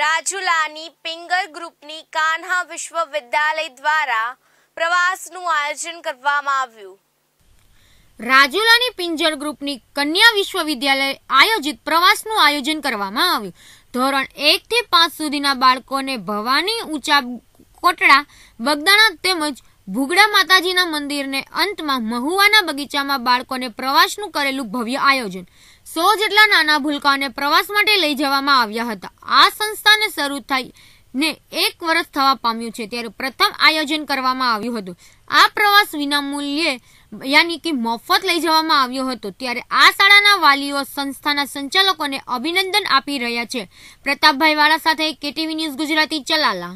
રાજુલાની પિંગર ગ્રુપની કાન્હા વિશ્વવિદ્યાલય દ્વારા પ્રવાસનું આયોજન કરવામાં આવ્યું રાજુલાની પિંજર ગ્રુપની કન્યા વિશ્વવિદ્યાલય આયોજિત પ્રવાસનું આયોજન કરવામાં આવ્યું ધોરણ એક થી પાંચ સુધીના બાળકોને ભવાની ઊંચા કોટડા બગદાણા તેમજ ભૂગડા માતાજીના મંદિરને અંતમાં મહુવાના બગીચામાં બાળકોને પ્રવાસનું કરેલું ભવ્ય આયોજન સો જેટલા નાના ભૂલકાઓને પ્રવાસ માટે લઈ જવામાં આવ્યા હતા આ સંસ્થાને શરૂ થઈ ને એક વર્ષ થવા પામ્યું છે ત્યારે પ્રથમ આયોજન કરવામાં આવ્યું હતું આ પ્રવાસ વિનામૂલ્યે યાની કે મફત લઈ જવામાં આવ્યો હતો ત્યારે આ શાળાના વાલીઓ સંસ્થાના સંચાલકોને અભિનંદન આપી રહ્યા છે પ્રતાપભાઈ વાળા સાથે કેટીવી ન્યૂઝ ગુજરાતી ચલાલા